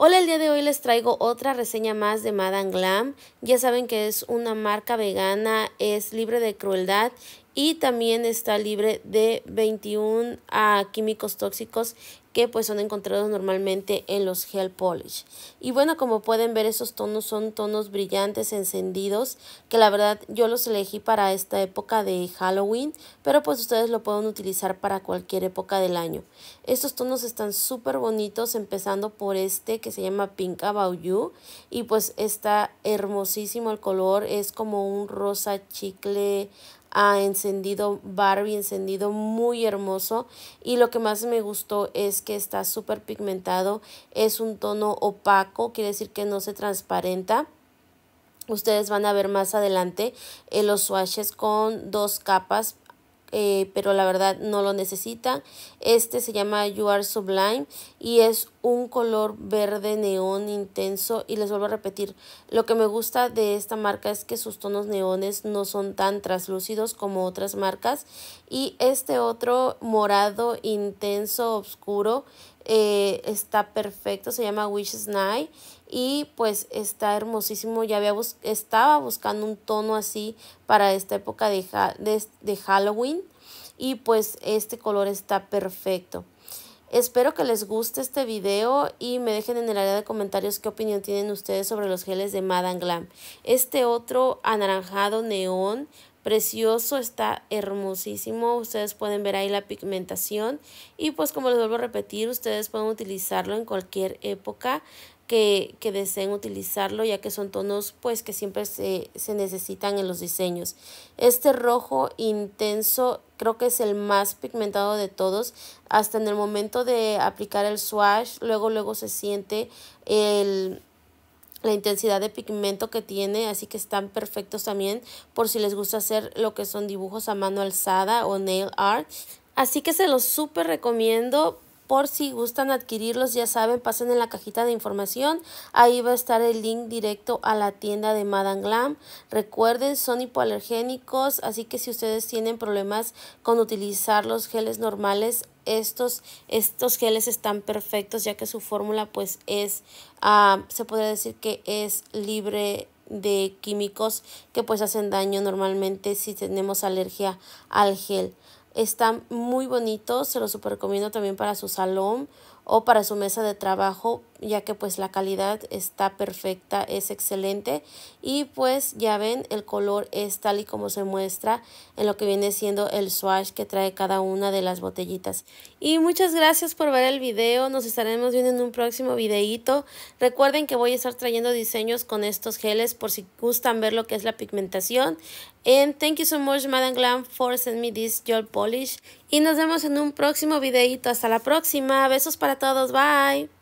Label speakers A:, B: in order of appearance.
A: Hola, el día de hoy les traigo otra reseña más de Madame Glam. Ya saben que es una marca vegana, es libre de crueldad y también está libre de 21 químicos tóxicos que pues son encontrados normalmente en los gel polish. Y bueno, como pueden ver, esos tonos son tonos brillantes, encendidos, que la verdad yo los elegí para esta época de Halloween, pero pues ustedes lo pueden utilizar para cualquier época del año. Estos tonos están súper bonitos, empezando por este que se llama Pink About y pues está hermosísimo el color, es como un rosa chicle ha encendido Barbie, encendido muy hermoso. Y lo que más me gustó es que está súper pigmentado, es un tono opaco, quiere decir que no se transparenta. Ustedes van a ver más adelante eh, los swatches con dos capas eh, pero la verdad no lo necesita Este se llama You Are Sublime y es un color verde neón intenso y les vuelvo a repetir, lo que me gusta de esta marca es que sus tonos neones no son tan translúcidos como otras marcas y este otro morado intenso oscuro eh, está perfecto, se llama Wishes Night y pues está hermosísimo, ya había estaba buscando un tono así para esta época de, de, Halloween y pues este color está perfecto. Espero que les guste este video y me dejen en el área de comentarios qué opinión tienen ustedes sobre los geles de Madame Glam. Este otro anaranjado neón precioso, está hermosísimo. Ustedes pueden ver ahí la pigmentación y pues como les vuelvo a repetir, ustedes pueden utilizarlo en cualquier época que, que deseen utilizarlo ya que son tonos pues que siempre se, se necesitan en los diseños. Este rojo intenso creo que es el más pigmentado de todos. Hasta en el momento de aplicar el swatch, luego luego se siente el la intensidad de pigmento que tiene, así que están perfectos también por si les gusta hacer lo que son dibujos a mano alzada o nail art. Así que se los súper recomiendo por si gustan adquirirlos, ya saben, pasen en la cajita de información. Ahí va a estar el link directo a la tienda de Madame Glam. Recuerden, son hipoalergénicos, así que si ustedes tienen problemas con utilizar los geles normales, estos, estos geles están perfectos ya que su fórmula pues es, ah, se podría decir que es libre de químicos que pues hacen daño normalmente si tenemos alergia al gel. Están muy bonitos, se los super recomiendo también para su salón o para su mesa de trabajo ya que pues la calidad está perfecta, es excelente y pues ya ven el color es tal y como se muestra en lo que viene siendo el swatch que trae cada una de las botellitas. Y muchas gracias por ver el video, nos estaremos viendo en un próximo videito Recuerden que voy a estar trayendo diseños con estos geles por si gustan ver lo que es la pigmentación. And thank you so much Madame Glam for sending me this gel polish. Y nos vemos en un próximo videito Hasta la próxima. Besos para todos. Bye.